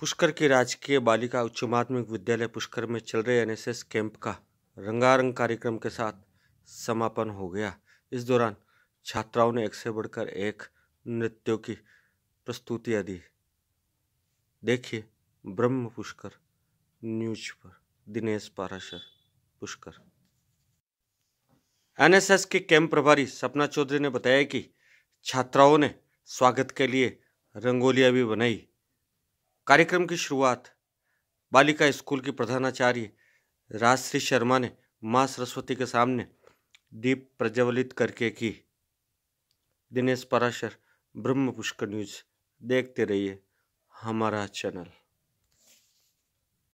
पुष्कर की राजकीय बालिका उच्च माध्यमिक विद्यालय पुष्कर में चल रहे एनएसएस कैंप का रंगारंग कार्यक्रम के साथ समापन हो गया इस दौरान छात्राओं ने एक से बढ़कर एक नृत्यों की प्रस्तुतियां दी देखिए ब्रह्म पुष्कर न्यूज पर दिनेश पाराशर पुष्कर एनएसएस के कैंप प्रभारी सपना चौधरी ने बताया कि छात्राओं ने स्वागत के लिए रंगोलियां भी बनाई कार्यक्रम की शुरुआत बालिका स्कूल की प्रधानाचार्य राजश्री शर्मा ने माँ सरस्वती के सामने दीप प्रज्वलित करके की दिनेश पराशर ब्रह्म पुष्कर न्यूज देखते रहिए हमारा चैनल